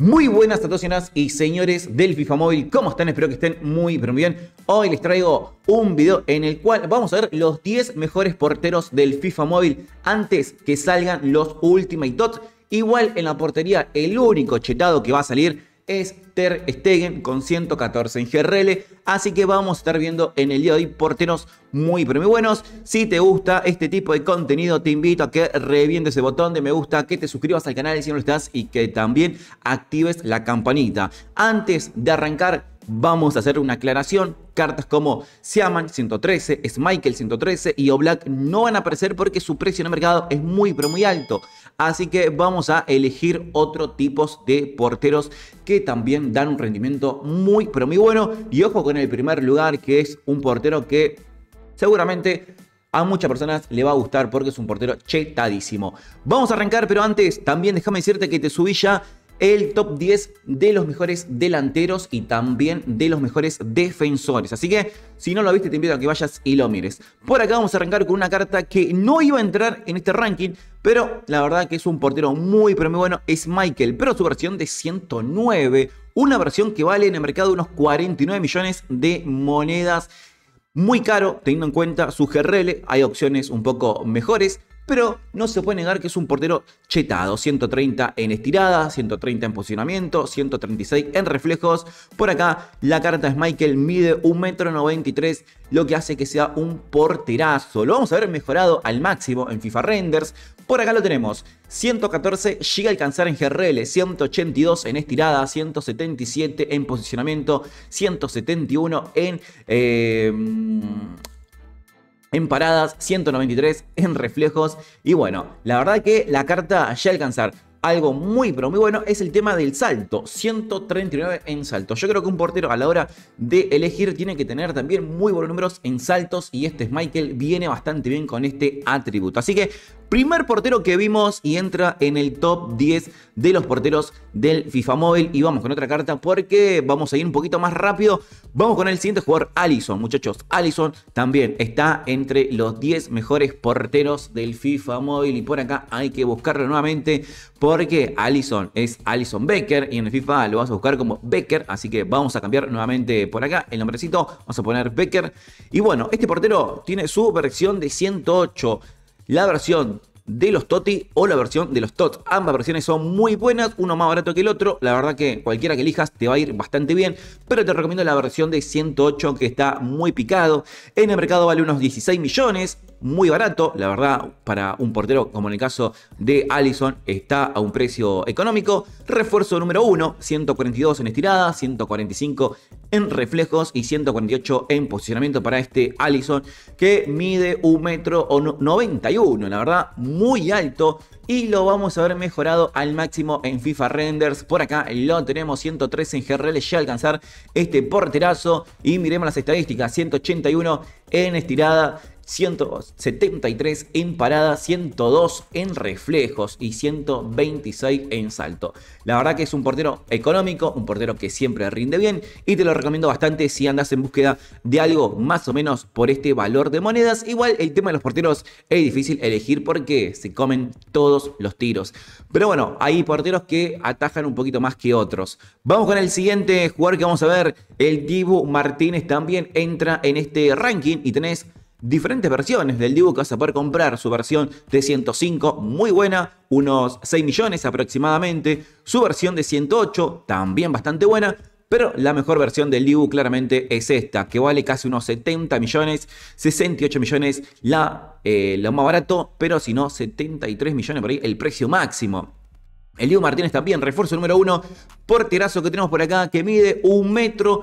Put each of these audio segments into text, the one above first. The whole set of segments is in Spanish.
Muy buenas a y señores del FIFA Móvil, ¿cómo están? Espero que estén muy muy bien. Hoy les traigo un video en el cual vamos a ver los 10 mejores porteros del FIFA Móvil antes que salgan los Ultimate Tot. Igual en la portería el único chetado que va a salir es Ter Stegen con 114 en GRL. Así que vamos a estar viendo en el día de hoy porteros muy pero muy buenos. Si te gusta este tipo de contenido, te invito a que revientes el botón de me gusta, que te suscribas al canal si no lo estás y que también actives la campanita. Antes de arrancar, vamos a hacer una aclaración. Cartas como Siaman 113, Michael, 113 y Oblak no van a aparecer porque su precio en el mercado es muy pero muy alto. Así que vamos a elegir otro tipo de porteros que también dan un rendimiento muy pero muy bueno. Y ojo con el primer lugar que es un portero que seguramente a muchas personas le va a gustar porque es un portero chetadísimo. Vamos a arrancar, pero antes también déjame decirte que te subí ya el top 10 de los mejores delanteros y también de los mejores defensores. Así que si no lo viste te invito a que vayas y lo mires. Por acá vamos a arrancar con una carta que no iba a entrar en este ranking, pero la verdad que es un portero muy pero muy bueno, es Michael, pero su versión de 109, una versión que vale en el mercado unos 49 millones de monedas muy caro, teniendo en cuenta su GRL. Hay opciones un poco mejores, pero no se puede negar que es un portero chetado. 130 en estirada, 130 en posicionamiento, 136 en reflejos. Por acá la carta es Michael, mide 1,93m, lo que hace que sea un porterazo. Lo vamos a ver mejorado al máximo en FIFA Renders. Por acá lo tenemos, 114 llega a alcanzar en GRL, 182 en estirada, 177 en posicionamiento, 171 en... Eh, en paradas, 193 en reflejos. Y bueno, la verdad que la carta ya alcanzar algo muy pero muy bueno es el tema del salto, 139 en salto. Yo creo que un portero a la hora de elegir tiene que tener también muy buenos números en saltos y este Michael viene bastante bien con este atributo. Así que Primer portero que vimos y entra en el top 10 de los porteros del FIFA Mobile. Y vamos con otra carta porque vamos a ir un poquito más rápido. Vamos con el siguiente jugador, Allison, muchachos. Allison también está entre los 10 mejores porteros del FIFA Mobile. Y por acá hay que buscarlo nuevamente porque Allison es Allison Becker. Y en el FIFA lo vas a buscar como Becker. Así que vamos a cambiar nuevamente por acá el nombrecito. Vamos a poner Becker. Y bueno, este portero tiene su versión de 108 la versión de los Toti o la versión de los Tots. Ambas versiones son muy buenas, uno más barato que el otro. La verdad que cualquiera que elijas te va a ir bastante bien, pero te recomiendo la versión de 108 que está muy picado. En el mercado vale unos 16 millones, muy barato, la verdad, para un portero como en el caso de Allison, está a un precio económico. Refuerzo número 1, 142 en estirada, 145 en reflejos y 148 en posicionamiento para este Allison, que mide un metro o 91, la verdad, muy alto. Y lo vamos a ver mejorado al máximo en FIFA Renders. Por acá lo tenemos 113 en GRL. Ya alcanzar este porterazo. Y miremos las estadísticas. 181 en estirada 173 en parada, 102 en reflejos y 126 en salto. La verdad que es un portero económico, un portero que siempre rinde bien y te lo recomiendo bastante si andas en búsqueda de algo más o menos por este valor de monedas. Igual el tema de los porteros es difícil elegir porque se comen todos los tiros. Pero bueno, hay porteros que atajan un poquito más que otros. Vamos con el siguiente jugador que vamos a ver. El Dibu Martínez también entra en este ranking y tenés diferentes versiones del Dibu que vas a poder comprar. Su versión de 105, muy buena, unos 6 millones aproximadamente. Su versión de 108, también bastante buena. Pero la mejor versión del Dibu claramente es esta, que vale casi unos 70 millones, 68 millones la, eh, lo más barato, pero si no, 73 millones por ahí el precio máximo. El lio Martínez también, refuerzo número uno, porterazo que tenemos por acá, que mide un metro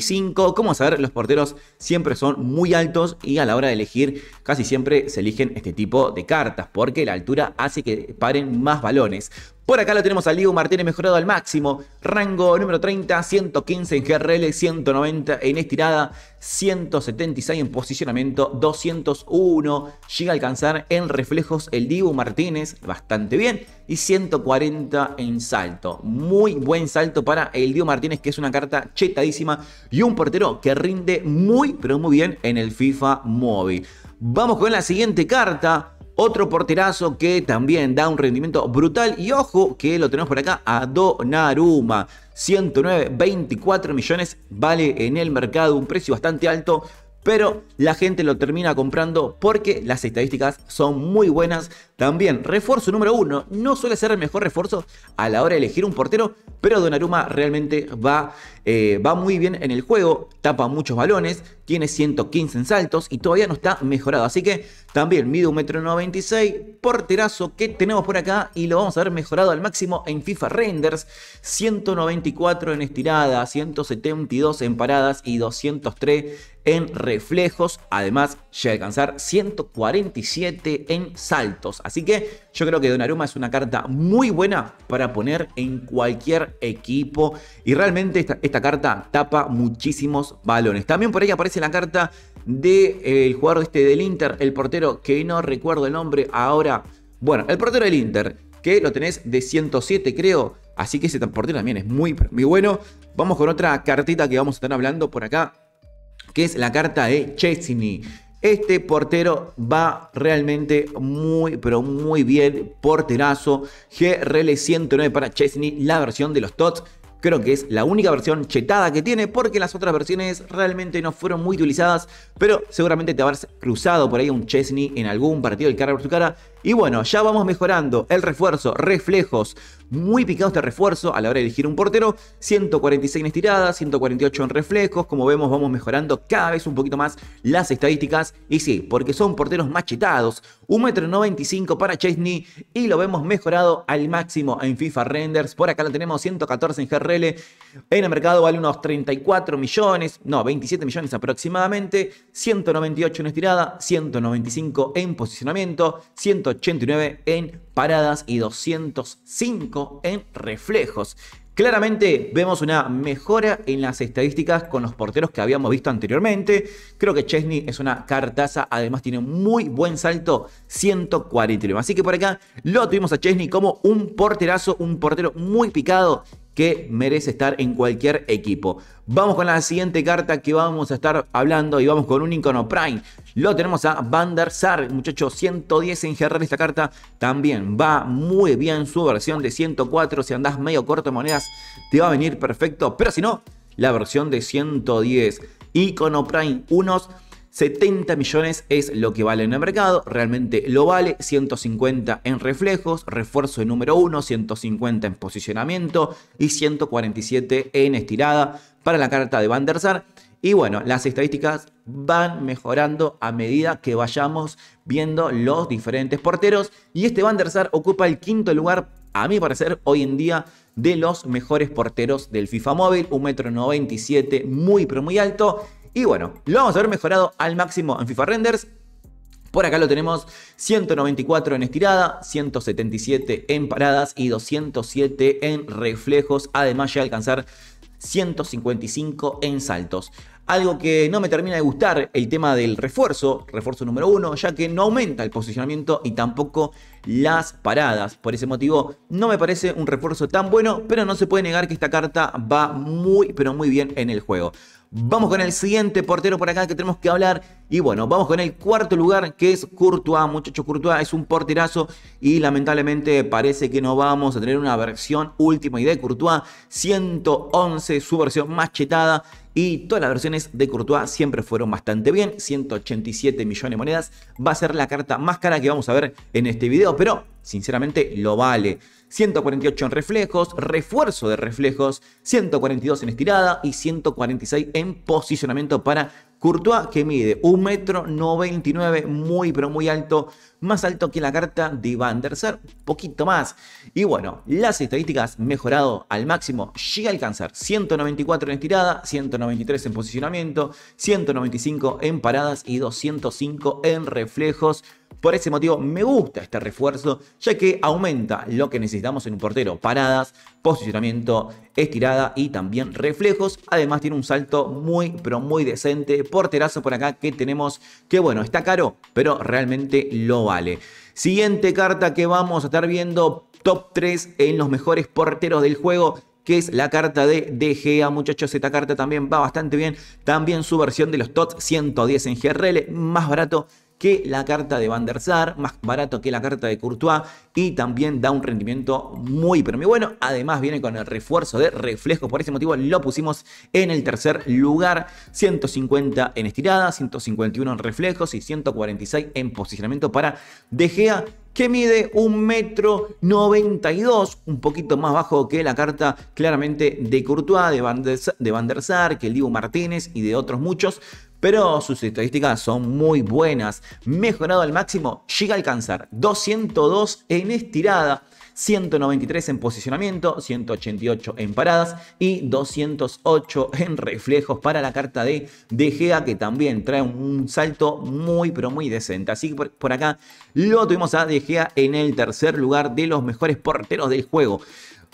cinco. Como saber, los porteros siempre son muy altos y a la hora de elegir, casi siempre se eligen este tipo de cartas, porque la altura hace que paren más balones. Por acá lo tenemos al Dibu Martínez mejorado al máximo. Rango número 30, 115 en GRL, 190 en estirada, 176 en posicionamiento, 201 llega a alcanzar en reflejos el Dibu Martínez, bastante bien, y 140 en salto. Muy buen salto para el Diego Martínez, que es una carta chetadísima y un portero que rinde muy, pero muy bien en el FIFA móvil. Vamos con la siguiente carta. Otro porterazo que también da un rendimiento brutal. Y ojo que lo tenemos por acá a Donaruma. 109, 24 millones vale en el mercado. Un precio bastante alto pero la gente lo termina comprando porque las estadísticas son muy buenas. También, refuerzo número uno, no suele ser el mejor refuerzo a la hora de elegir un portero, pero Donaruma realmente va, eh, va muy bien en el juego, tapa muchos balones, tiene 115 en saltos y todavía no está mejorado. Así que también mide 1,96m, porterazo que tenemos por acá y lo vamos a ver mejorado al máximo en FIFA Renders. 194 en estirada, 172 en paradas y 203 en reflejos. Además, llega a alcanzar 147 en saltos. Así que yo creo que Donaruma es una carta muy buena para poner en cualquier equipo. Y realmente esta, esta carta tapa muchísimos balones. También por ahí aparece la carta del de, eh, jugador este del Inter, el portero que no recuerdo el nombre ahora. Bueno, el portero del Inter, que lo tenés de 107 creo, así que ese portero también es muy, muy bueno. Vamos con otra cartita que vamos a estar hablando por acá, que es la carta de Chesney. Este portero va realmente muy, pero muy bien. Porterazo. GRL 109 para Chesney, la versión de los TOTS. Creo que es la única versión chetada que tiene porque las otras versiones realmente no fueron muy utilizadas, pero seguramente te habrás cruzado por ahí un Chesney en algún partido del cara por su cara y bueno, ya vamos mejorando el refuerzo, reflejos, muy picados de este refuerzo a la hora de elegir un portero, 146 en estirada, 148 en reflejos, como vemos vamos mejorando cada vez un poquito más las estadísticas, y sí, porque son porteros machetados, 1,95m para Chesney, y lo vemos mejorado al máximo en FIFA Renders, por acá lo tenemos 114 en GRL, en el mercado vale unos 34 millones, no, 27 millones aproximadamente, 198 en estirada, 195 en posicionamiento, 180 89 en paradas y 205 en reflejos. Claramente vemos una mejora en las estadísticas con los porteros que habíamos visto anteriormente. Creo que Chesney es una cartaza, además tiene muy buen salto, 149. Así que por acá lo tuvimos a Chesney como un porterazo, un portero muy picado que merece estar en cualquier equipo. Vamos con la siguiente carta que vamos a estar hablando y vamos con un icono Prime. Lo tenemos a Van der Sar, Muchachos, 110 en general esta carta. También va muy bien su versión de 104. Si andás medio corto de monedas te va a venir perfecto. Pero si no, la versión de 110. Icono Prime unos 70 millones es lo que vale en el mercado, realmente lo vale, 150 en reflejos, refuerzo de número 1, 150 en posicionamiento y 147 en estirada para la carta de Van der Sar. Y bueno, las estadísticas van mejorando a medida que vayamos viendo los diferentes porteros. Y este Van der Sar ocupa el quinto lugar, a mi parecer, hoy en día de los mejores porteros del FIFA Móvil. 1,97 m, muy pero muy alto. Y bueno, lo vamos a ver mejorado al máximo en FIFA Renders. Por acá lo tenemos 194 en estirada, 177 en paradas y 207 en reflejos. Además ya alcanzar 155 en saltos. Algo que no me termina de gustar, el tema del refuerzo, refuerzo número uno, ya que no aumenta el posicionamiento y tampoco las paradas. Por ese motivo, no me parece un refuerzo tan bueno, pero no se puede negar que esta carta va muy, pero muy bien en el juego. Vamos con el siguiente portero por acá que tenemos que hablar. Y bueno, vamos con el cuarto lugar que es Courtois. muchachos, Courtois es un porterazo y lamentablemente parece que no vamos a tener una versión última y de Courtois. 111, su versión más chetada. Y todas las versiones de Courtois siempre fueron bastante bien. 187 millones de monedas. Va a ser la carta más cara que vamos a ver en este video. Pero sinceramente lo vale. 148 en reflejos, refuerzo de reflejos, 142 en estirada y 146 en posicionamiento para Courtois que mide 1,99 m muy pero muy alto, más alto que la carta de Van der Sar, un poquito más. Y bueno, las estadísticas mejorado al máximo, llega a alcanzar 194 en estirada, 193 en posicionamiento, 195 en paradas y 205 en reflejos. Por ese motivo me gusta este refuerzo, ya que aumenta lo que necesitamos en un portero. Paradas, posicionamiento, estirada y también reflejos. Además tiene un salto muy, pero muy decente. Porterazo por acá que tenemos, que bueno, está caro, pero realmente lo vale. Siguiente carta que vamos a estar viendo, top 3 en los mejores porteros del juego que es la carta de DGA. muchachos, esta carta también va bastante bien, también su versión de los tot 110 en GRL, más barato que la carta de Van der Sar, más barato que la carta de Courtois y también da un rendimiento muy pero muy bueno. Además viene con el refuerzo de reflejos, por ese motivo lo pusimos en el tercer lugar, 150 en estirada, 151 en reflejos y 146 en posicionamiento para De Gea que mide 192 metro un poquito más bajo que la carta claramente de Courtois, de Van, der Sar, que el Dibu Martínez y de otros muchos, pero sus estadísticas son muy buenas. Mejorado al máximo, llega a alcanzar 202 en estirada. 193 en posicionamiento, 188 en paradas y 208 en reflejos para la carta de De que también trae un salto muy, pero muy decente. Así que por, acá lo tuvimos a De en el tercer lugar de los mejores porteros del juego.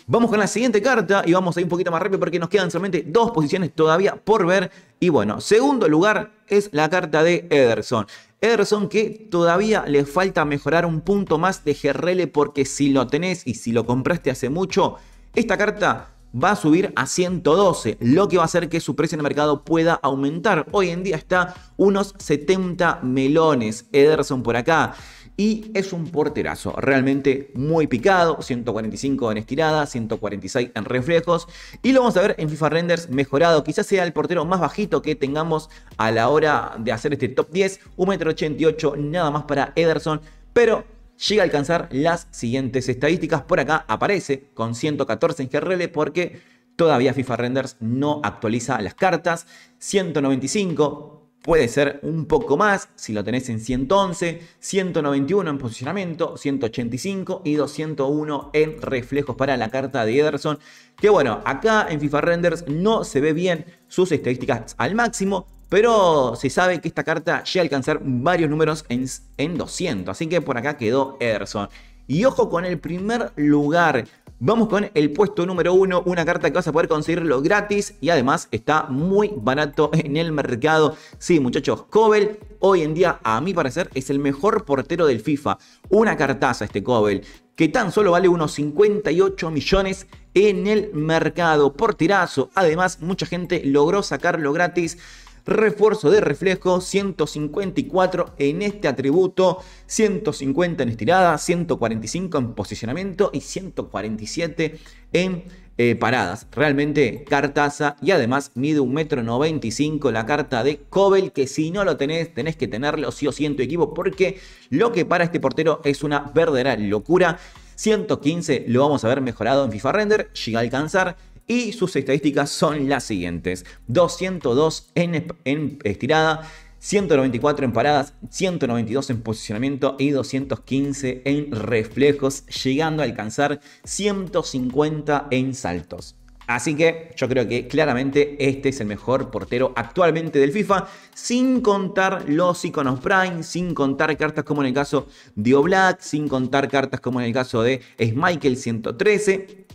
Vamos con la siguiente carta y vamos a ir un poquito más rápido porque nos quedan solamente dos posiciones todavía por ver. Y bueno, segundo lugar es la carta de Ederson. Ederson que todavía le falta mejorar un punto más de GRL porque si lo tenés y si lo compraste hace mucho, esta carta va a subir a 112, lo que va a hacer que su precio en el mercado pueda aumentar. Hoy en día está unos 70 melones Ederson por acá y es un porterazo, realmente muy picado, 145 en estirada, 146 en reflejos y lo vamos a ver en FIFA Renders mejorado, quizás sea el portero más bajito que tengamos a la hora de hacer este top 10, 1,88 m nada más para Ederson, pero llega a alcanzar las siguientes estadísticas, por acá aparece con 114 en GRL porque... Todavía FIFA Renders no actualiza las cartas. 195 Puede ser un poco más si lo tenés en 111, 191 en posicionamiento, 185 y 201 en reflejos para la carta de Ederson. Que bueno, acá en FIFA Renders no se ve bien sus estadísticas al máximo, pero se sabe que esta carta llega a alcanzar varios números en, en 200. Así que por acá quedó Ederson. Y ojo con el primer lugar Vamos con el puesto número uno, una carta que vas a poder conseguirlo gratis y además está muy barato en el mercado. Sí, muchachos, Cobel hoy en día, a mi parecer, es el mejor portero del FIFA. Una cartaza este Cobel, que tan solo vale unos 58 millones en el mercado por tirazo. Además, mucha gente logró sacarlo gratis. Refuerzo de reflejo, 154 en este atributo, 150 en estirada, 145 en posicionamiento y 147 en eh, paradas. Realmente cartaza y además mide 1,95 m la carta de Cobel que si no lo tenés, tenés que tenerlo sí o sí en tu equipo porque lo que para este portero es una verdadera locura. 115 lo vamos a ver mejorado en FIFA Render, llega a alcanzar y sus estadísticas son las siguientes. 202 en, estirada, 194 en paradas, 192 en posicionamiento y 215 en reflejos, llegando a alcanzar 150 en saltos. Así que yo creo que claramente este es el mejor portero actualmente del FIFA, sin contar los iconos Prime, sin contar cartas como en el caso de Oblak, sin contar cartas como en el caso de Michael 113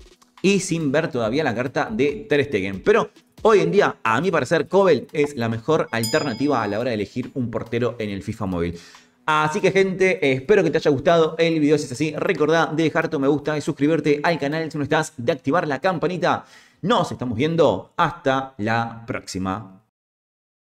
y sin ver todavía la carta de Ter Stegen. Pero hoy en día, a mi parecer, Kobel es la mejor alternativa a la hora de elegir un portero en el FIFA móvil. Así que gente, espero que te haya gustado el video. Si es así, recordá de dejar tu me gusta y suscribirte al canal si no estás, de activar la campanita. Nos estamos viendo. Hasta la próxima.